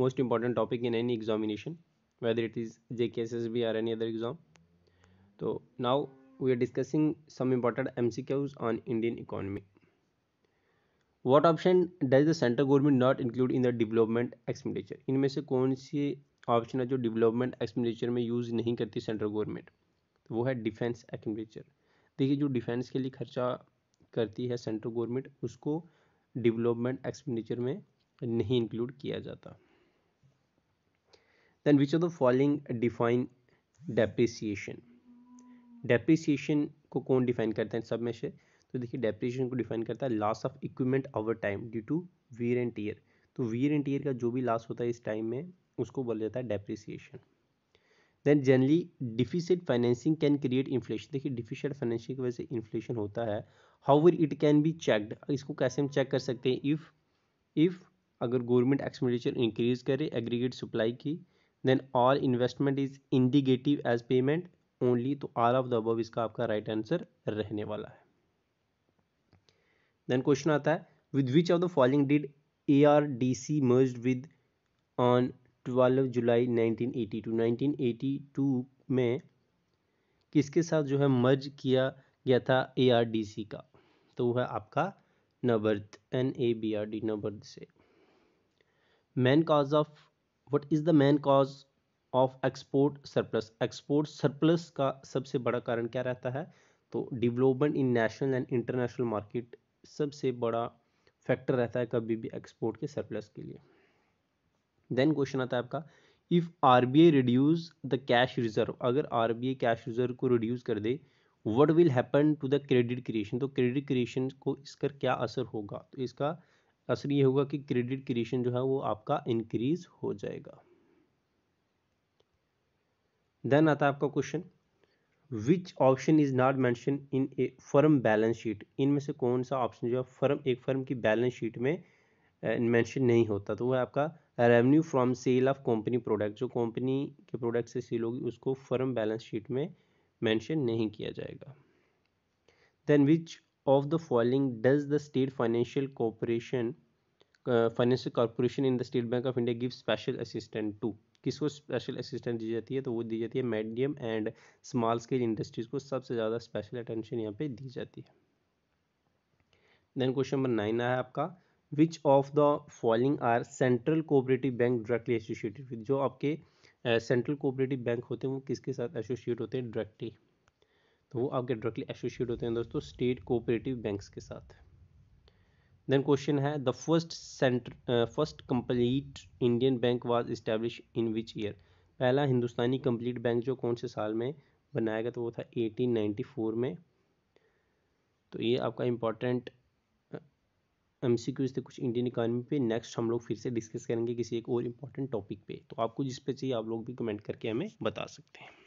most important topic in any examination whether it is jkssb or any other exam so now we are discussing some important mcqs on indian economy what option does the central government not include in the development expenditure इनमें से कौन C option है जो development expenditure में use नहीं करती central government तो वो है डिफेंस एक्सपेंडिचर देखिए जो डिफेंस के लिए खर्चा करती है सेंट्रल गवर्नमेंट उसको डेवलपमेंट एक्सपेंडिचर में नहीं इंक्लूड किया जाता then which of the following define depreciation depreciation को कौन डिफाइन करता है सब में से तो देखिए डेप्रिसिएशन को डिफाइन करता है loss of equipment over time due to wear and tear तो वीर एंड टीयर का जो भी लॉस होता है इस टाइम में उसको बोला जाता है depreciation then generally deficit financing can create inflation देखिए डिफिशिट फाइनेंसिंग की वजह से इन्फ्लेशन होता है how it can be checked इसको कैसे हम चेक कर सकते हैं इफ़ इफ़ अगर गवर्नमेंट एक्सपेंडिचर इंक्रीज करे एग्रीगेट सप्लाई की then all investment is indicative as payment only तो ऑल ऑफ द अबव इसका आपका राइट right आंसर रहने वाला है देन क्वेश्चन आता है with which of the following did A R D C merge with on twelve July 1982 1982 में किसके साथ जो है मर्ज किया गया था ए आर डी सी का तो वह आपका NABARD N A B R D NABARD से main cause of what is the main cause of export surplus export surplus का सबसे बड़ा कारण क्या रहता है तो development in national and international market सबसे बड़ा फैक्टर रहता है कभी भी एक्सपोर्ट के सरप्लस के लिए देन क्वेश्चन आता है आपका if R B I reduce the cash reserve अगर R B I cash reserve को रिड्यूस कर दे what will happen to the credit creation तो क्रेडिट क्रिएशन को इसका क्या असर होगा तो इसका असर ये होगा कि क्रेडिट क्रिएशन जो है वो आपका इंक्रीज हो जाएगा देन आता है आपका question which option is not mention in a firm balance sheet इनमें से कौन सा ऑप्शन जो है फर्म एक फर्म की बैलेंस शीट में मैंशन नहीं होता तो वह आपका revenue from sale of company product जो कंपनी के प्रोडक्ट से सेल होगी उसको फर्म बैलेंस शीट में मैंशन नहीं किया जाएगा then which of the following does the state financial corporation uh, financial corporation in the State Bank of India give special assistance to किसको स्पेशल असिस्टेंट दी जाती है तो वो दी जाती है medium and small scale industries को सबसे ज़्यादा स्पेशल अटेंशन यहाँ पे दी जाती है देन क्वेश्चन नंबर नाइन आया आपका which of the following are central cooperative bank directly associated with जो आपके सेंट्रल कोऑपरेटिव बैंक होते हैं वो किसके साथ एसोसिएट होते हैं डायरेक्टली वो आपके डायरेक्टली एसोसिएट होते हैं दोस्तों स्टेट कोऑपरेटिव बैंक्स के साथ देन क्वेश्चन है the first centre first complete Indian bank was establish in which year पहला हिंदुस्तानी कंप्लीट बैंक जो कौन से साल में बनाया गया तो वो था 1894 में तो ये आपका इम्पोर्टेंट एम सी क्यूज थे कुछ इंडियन इकानमी पे नेक्स्ट हम लोग फिर से डिस्कस करेंगे किसी एक और इम्पोर्टेंट टॉपिक पे तो आपको जिस पे चाहिए आप लोग भी कमेंट करके हमें बता सकते हैं